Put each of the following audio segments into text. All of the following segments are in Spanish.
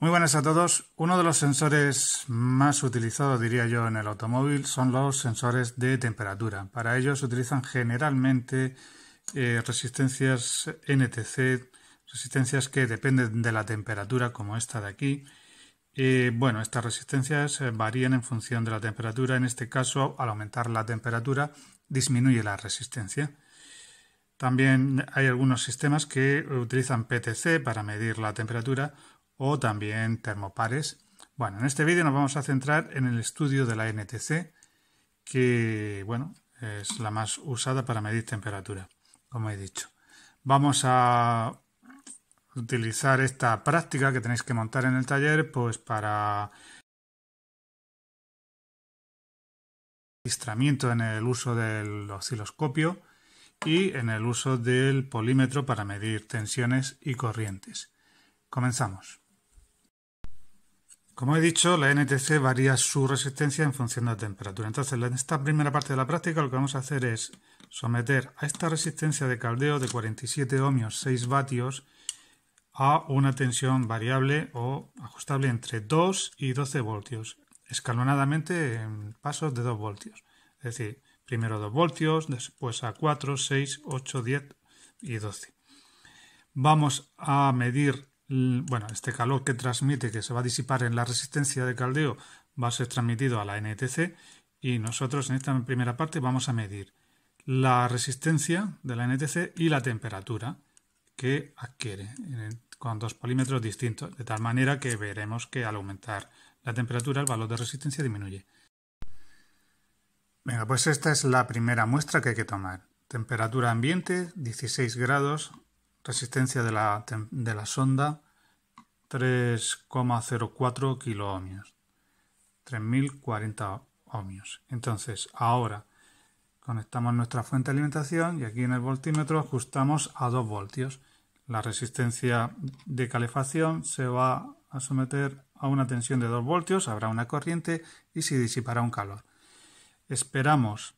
Muy buenas a todos. Uno de los sensores más utilizados, diría yo, en el automóvil son los sensores de temperatura. Para ello se utilizan generalmente eh, resistencias NTC, resistencias que dependen de la temperatura, como esta de aquí. Eh, bueno, estas resistencias eh, varían en función de la temperatura. En este caso, al aumentar la temperatura, disminuye la resistencia. También hay algunos sistemas que utilizan PTC para medir la temperatura o también termopares. Bueno, en este vídeo nos vamos a centrar en el estudio de la NTC, que bueno, es la más usada para medir temperatura, como he dicho. Vamos a utilizar esta práctica que tenéis que montar en el taller pues para registramiento en el uso del osciloscopio y en el uso del polímetro para medir tensiones y corrientes. Comenzamos. Como he dicho, la NTC varía su resistencia en función de la temperatura. Entonces, en esta primera parte de la práctica lo que vamos a hacer es someter a esta resistencia de caldeo de 47 ohmios 6 vatios a una tensión variable o ajustable entre 2 y 12 voltios, escalonadamente en pasos de 2 voltios. Es decir, primero 2 voltios, después a 4, 6, 8, 10 y 12. Vamos a medir bueno, este calor que transmite, que se va a disipar en la resistencia de caldeo, va a ser transmitido a la NTC y nosotros en esta primera parte vamos a medir la resistencia de la NTC y la temperatura que adquiere con dos polímetros distintos, de tal manera que veremos que al aumentar la temperatura el valor de resistencia disminuye. Venga, pues esta es la primera muestra que hay que tomar. Temperatura ambiente, 16 grados, Resistencia de la, de la sonda 3,04 kiloohmios. 3040 ohmios. Entonces, ahora conectamos nuestra fuente de alimentación y aquí en el voltímetro ajustamos a 2 voltios. La resistencia de calefacción se va a someter a una tensión de 2 voltios, habrá una corriente y se disipará un calor. Esperamos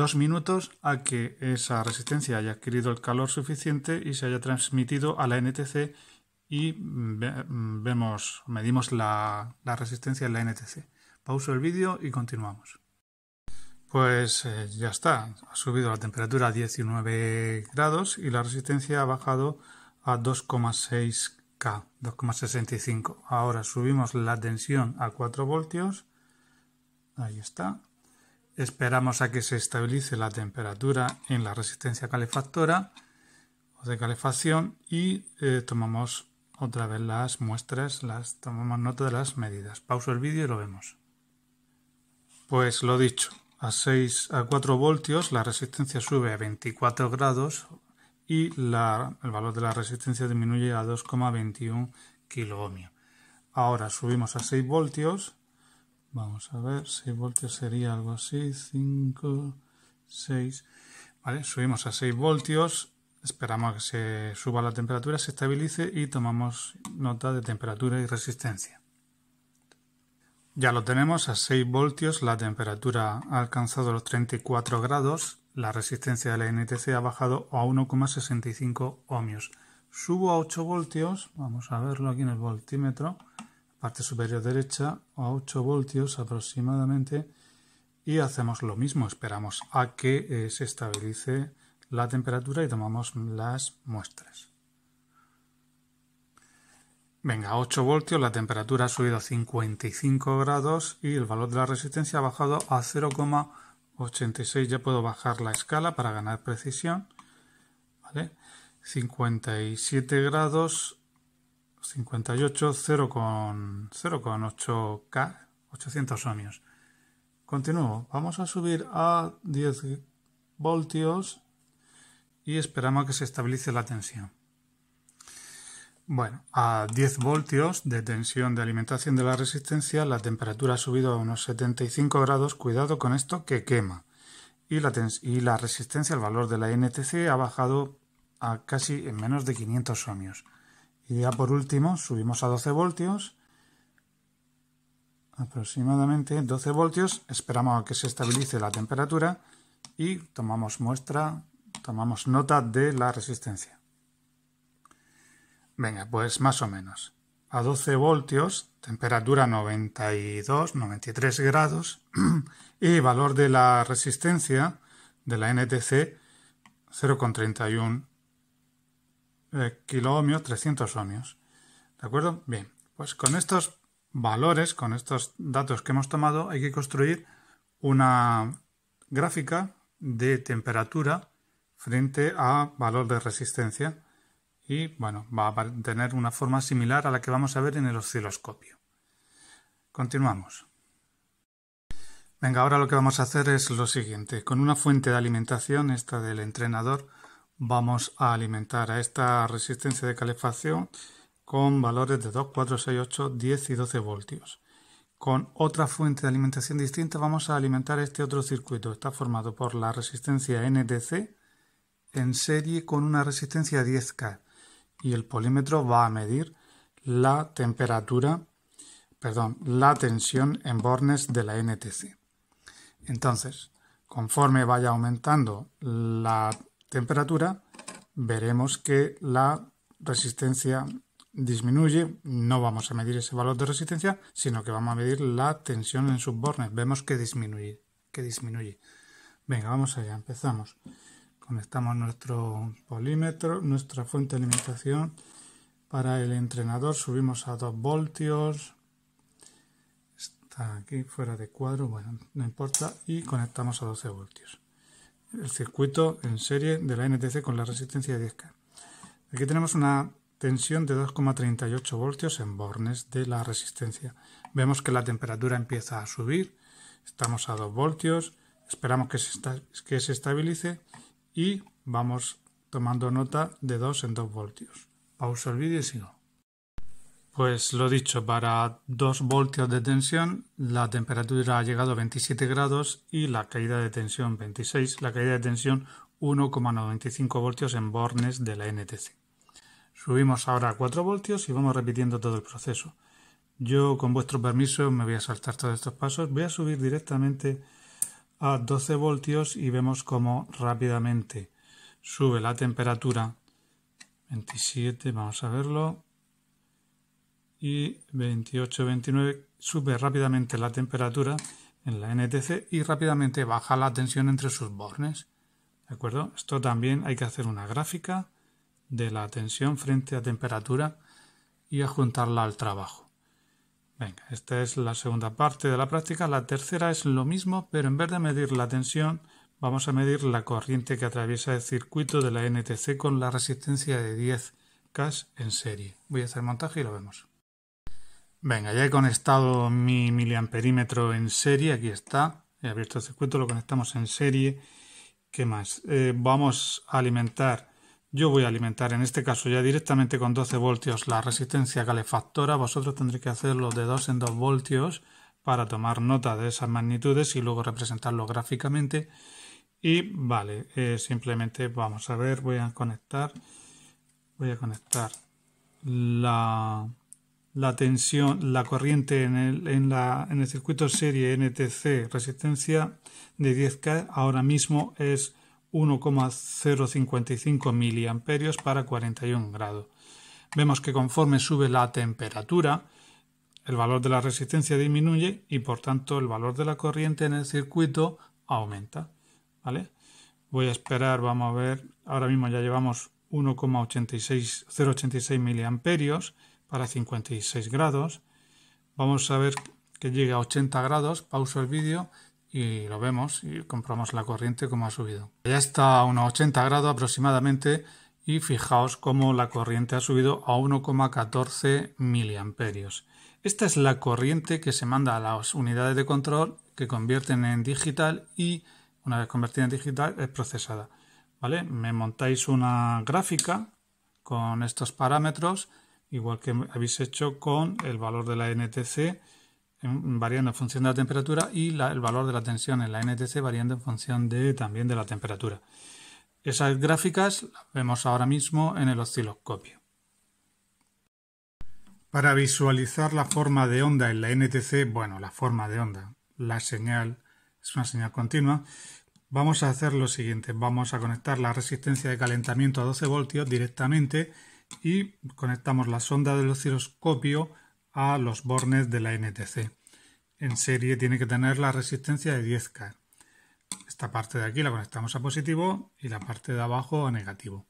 dos minutos a que esa resistencia haya adquirido el calor suficiente y se haya transmitido a la NTC y mm, mm, vemos, medimos la, resistencia en la NTC. Pauso el vídeo y continuamos. Pues eh, ya está, ha subido la temperatura a 19 grados y la resistencia ha bajado a 2,6K, 2,65. Ahora subimos la tensión a 4 voltios. Ahí está, Esperamos a que se estabilice la temperatura en la resistencia calefactora o de calefacción y eh, tomamos otra vez las muestras, las tomamos nota de las medidas. Pauso el vídeo y lo vemos. Pues lo dicho, a 6 a 4 voltios la resistencia sube a 24 grados y el valor de la resistencia disminuye a 2,21 kiloohmio. Ahora subimos a 6 voltios Vamos a ver, 6 voltios sería algo así, 5, 6. Vale, subimos a 6 voltios, esperamos a que se suba la temperatura, se estabilice y tomamos nota de temperatura y resistencia. Ya lo tenemos a 6 voltios, la temperatura ha alcanzado los 34 grados, la resistencia de la NTC ha bajado a 1,65 ohmios. Subo a 8 voltios, vamos a verlo aquí en el voltímetro parte superior derecha a 8 voltios aproximadamente y hacemos lo mismo, esperamos a que eh, se estabilice la temperatura y tomamos las muestras. Venga, 8 voltios, la temperatura ha subido a 55 grados y el valor de la resistencia ha bajado a 0,86. Ya puedo bajar la escala para ganar precisión. ¿vale? 57 grados 58, 0,8K, 800 ohmios. Continúo. Vamos a subir a 10 voltios y esperamos a que se estabilice la tensión. Bueno, a 10 voltios de tensión de alimentación de la resistencia, la temperatura ha subido a unos 75 grados. Cuidado con esto que quema. Y la, y la resistencia, el valor de la NTC, ha bajado a casi en menos de 500 ohmios. Y ya por último subimos a 12 voltios. Aproximadamente 12 voltios. Esperamos a que se estabilice la temperatura y tomamos muestra, tomamos nota de la resistencia. Venga, pues más o menos. A 12 voltios, temperatura 92, 93 grados y valor de la resistencia de la NTC 0,31 Kilo eh, kiloohmios, 300 ohmios. ¿De acuerdo? Bien, pues con estos valores, con estos datos que hemos tomado, hay que construir una gráfica de temperatura frente a valor de resistencia y bueno, va a tener una forma similar a la que vamos a ver en el osciloscopio. Continuamos. Venga, ahora lo que vamos a hacer es lo siguiente. Con una fuente de alimentación, esta del entrenador, vamos a alimentar a esta resistencia de calefacción con valores de 2, 4, 6, 8, 10 y 12 voltios. Con otra fuente de alimentación distinta vamos a alimentar este otro circuito. Está formado por la resistencia NTC en serie con una resistencia 10K y el polímetro va a medir la temperatura, perdón, la tensión en bornes de la NTC. Entonces, conforme vaya aumentando la temperatura, veremos que la resistencia disminuye, no vamos a medir ese valor de resistencia, sino que vamos a medir la tensión en sus bornes. Vemos que disminuye, que disminuye. Venga, vamos allá, empezamos. Conectamos nuestro polímetro, nuestra fuente de alimentación para el entrenador, subimos a 2 voltios. Está aquí fuera de cuadro, bueno, no importa y conectamos a 12 voltios el circuito en serie de la NTC con la resistencia de 10K. Aquí tenemos una tensión de 2,38 voltios en bornes de la resistencia. Vemos que la temperatura empieza a subir, estamos a 2 voltios, esperamos que se, que se estabilice y vamos tomando nota de 2 en 2 voltios. Pausa el vídeo y sigo. Pues lo dicho, para 2 voltios de tensión la temperatura ha llegado a 27 grados y la caída de tensión 26, la caída de tensión 1,95 voltios en bornes de la NTC. Subimos ahora a 4 voltios y vamos repitiendo todo el proceso. Yo con vuestro permiso me voy a saltar todos estos pasos, voy a subir directamente a 12 voltios y vemos cómo rápidamente sube la temperatura 27, vamos a verlo, y 28-29 sube rápidamente la temperatura en la NTC y rápidamente baja la tensión entre sus bornes. ¿De acuerdo? Esto también hay que hacer una gráfica de la tensión frente a temperatura y adjuntarla al trabajo. Venga, esta es la segunda parte de la práctica. La tercera es lo mismo, pero en vez de medir la tensión, vamos a medir la corriente que atraviesa el circuito de la NTC con la resistencia de 10 K en serie. Voy a hacer montaje y lo vemos. Venga, ya he conectado mi miliamperímetro en serie, aquí está, he abierto el circuito, lo conectamos en serie. ¿Qué más? Eh, vamos a alimentar, yo voy a alimentar en este caso ya directamente con 12 voltios la resistencia calefactora, vosotros tendréis que hacerlo de 2 en 2 voltios para tomar nota de esas magnitudes y luego representarlo gráficamente. Y vale, eh, simplemente vamos a ver, voy a conectar, voy a conectar la la tensión, la corriente en el, circuito serie NTC, resistencia de 10K, ahora mismo es 1,055 miliamperios para 41 grados. Vemos que conforme sube la temperatura, el valor de la resistencia disminuye y por tanto el valor de la corriente en el circuito aumenta. ¿vale? Voy a esperar, vamos a ver, ahora mismo ya llevamos 1,086 mA para 56 grados. Vamos a ver que llegue a 80 grados, pauso el vídeo y lo vemos y compramos la corriente como ha subido. Ya está a unos 80 grados aproximadamente y fijaos cómo la corriente ha subido a 1,14 miliamperios. Esta es la corriente que se manda a las unidades de control que convierten en digital y una vez convertida en digital es procesada. ¿Vale? Me montáis una gráfica con estos parámetros igual que habéis hecho con el valor de la NTC variando en función de la temperatura y el valor de la tensión en la NTC variando en función de, también de la temperatura. Esas gráficas las vemos ahora mismo en el osciloscopio. Para visualizar la forma de onda en la NTC, bueno, la forma de onda, la señal es una señal continua, vamos a hacer lo siguiente, vamos a conectar la resistencia de calentamiento a 12 voltios directamente y conectamos la sonda del osciloscopio a los bornes de la NTC. En serie tiene que tener la resistencia de 10K. Esta parte de aquí la conectamos a positivo y la parte de abajo a negativo.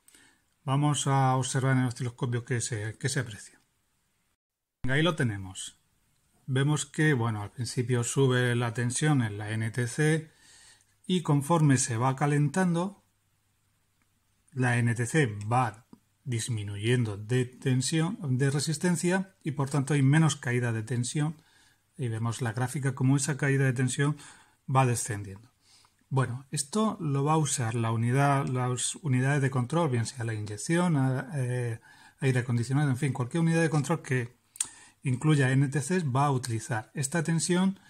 Vamos a observar en el osciloscopio que se, se aprecia. Ahí lo tenemos. Vemos que, bueno, al principio sube la tensión en la NTC y conforme se va calentando, la NTC va disminuyendo de tensión, de resistencia y por tanto hay menos caída de tensión y vemos la gráfica como esa caída de tensión va descendiendo. Bueno, esto lo va a usar la unidad, las unidades de control, bien sea la inyección, eh, aire acondicionado, en fin, cualquier unidad de control que incluya NTCs va a utilizar esta tensión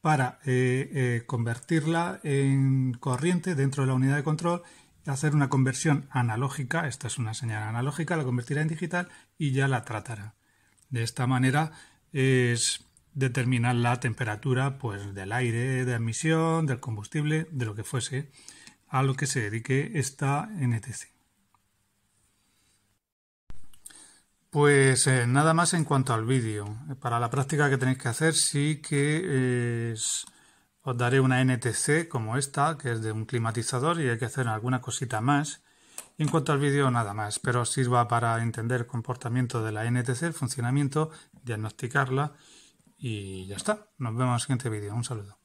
para eh, eh, convertirla en corriente dentro de la unidad de control hacer una conversión analógica, esta es una señal analógica, la convertirá en digital y ya la tratará. De esta manera es determinar la temperatura pues, del aire, de admisión, del combustible, de lo que fuese, a lo que se dedique esta NTC. Pues eh, nada más en cuanto al vídeo. Para la práctica que tenéis que hacer sí que es... Os daré una NTC como esta, que es de un climatizador y hay que hacer alguna cosita más. en cuanto al vídeo, nada más. Pero sirva para entender el comportamiento de la NTC, el funcionamiento, diagnosticarla y ya está. Nos vemos en el siguiente vídeo. Un saludo.